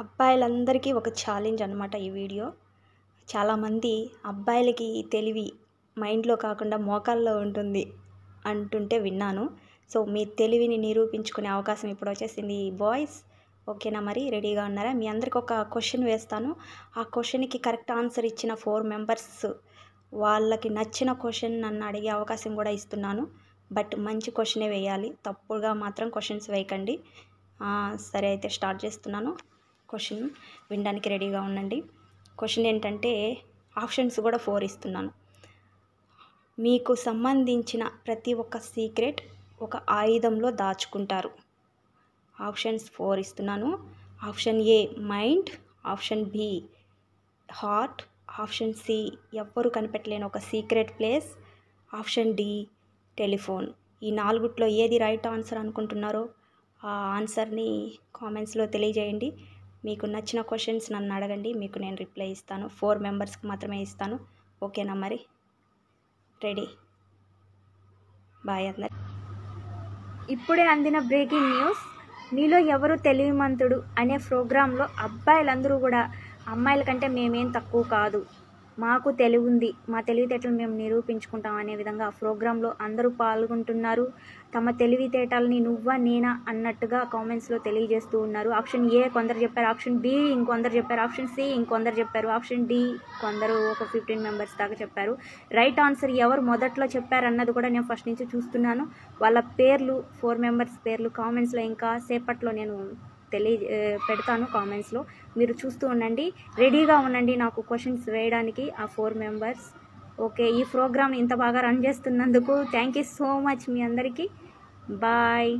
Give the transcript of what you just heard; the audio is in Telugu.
అబ్బాయిలందరికీ ఒక ఛాలెంజ్ అనమాట ఈ వీడియో చాలామంది అబ్బాయిలకి తెలివి మైండ్లో కాకుండా మోకాల్లో ఉంటుంది అంటుంటే విన్నాను సో మీ తెలివిని నిరూపించుకునే అవకాశం ఇప్పుడు వచ్చేసింది బాయ్స్ ఓకేనా మరి రెడీగా ఉన్నారా మీ అందరికి ఒక క్వశ్చన్ వేస్తాను ఆ క్వశ్చన్కి కరెక్ట్ ఆన్సర్ ఇచ్చిన ఫోర్ మెంబర్స్ వాళ్ళకి నచ్చిన క్వశ్చన్ నన్ను అడిగే అవకాశం కూడా ఇస్తున్నాను బట్ మంచి క్వశ్చనే వేయాలి తప్పుగా మాత్రం క్వశ్చన్స్ వేయకండి సరే అయితే స్టార్ట్ చేస్తున్నాను క్వశ్చన్ వినడానికి రెడీగా ఉండండి క్వశ్చన్ ఏంటంటే ఆప్షన్స్ కూడా ఫోర్ ఇస్తున్నాను మీకు సంబంధించిన ప్రతి ఒక్క సీక్రెట్ ఒక ఆయుధంలో దాచుకుంటారు ఆప్షన్స్ ఫోర్ ఇస్తున్నాను option A mind option B heart option C ఎవ్వరు కనిపెట్టలేని ఒక secret place option D telephone ఈ నాలుగుట్లో ఏది రైట్ ఆన్సర్ అనుకుంటున్నారో ఆ ఆన్సర్ని కామెంట్స్లో తెలియజేయండి మీకు నచ్చిన క్వశ్చన్స్ నన్ను అడగండి మీకు నేను రిప్లై ఇస్తాను ఫోర్ మెంబర్స్కి మాత్రమే ఇస్తాను ఓకేనా మరి రెడీ బాయ్ అందరు ఇప్పుడే అందిన బ్రేకింగ్ న్యూస్ మీలో ఎవరు తెలివిమంతుడు అనే ప్రోగ్రాంలో అబ్బాయిలందరూ కూడా అమ్మాయిల కంటే మేమేం తక్కువ కాదు మాకు ఉంది మా తెలివితేటలు మేము నిరూపించుకుంటాం అనే విధంగా ప్రోగ్రాంలో అందరూ పాల్గొంటున్నారు తమ తెలివితేటల్ని నువ్వా నేనా అన్నట్టుగా కామెంట్స్లో తెలియజేస్తూ ఉన్నారు ఆప్షన్ ఏ కొందరు చెప్పారు ఆప్షన్ బి ఇంకొందరు చెప్పారు ఆప్షన్ సి ఇంకొందరు చెప్పారు ఆప్షన్ డి కొందరు ఒక ఫిఫ్టీన్ మెంబర్స్ దాకా చెప్పారు రైట్ ఆన్సర్ ఎవరు మొదట్లో చెప్పారన్నది కూడా నేను ఫస్ట్ నుంచి చూస్తున్నాను వాళ్ళ పేర్లు ఫోర్ మెంబర్స్ పేర్లు కామెంట్స్లో ఇంకా సేపట్లో నేను తెలియ పెడతాను కామెంట్స్లో మీరు చూస్తూ ఉండండి రెడీగా ఉండండి నాకు క్వశ్చన్స్ వేయడానికి ఆ ఫోర్ మెంబర్స్ ఓకే ఈ ప్రోగ్రామ్ ఇంత బాగా రన్ చేస్తున్నందుకు థ్యాంక్ యూ సో మచ్ మీ అందరికీ బాయ్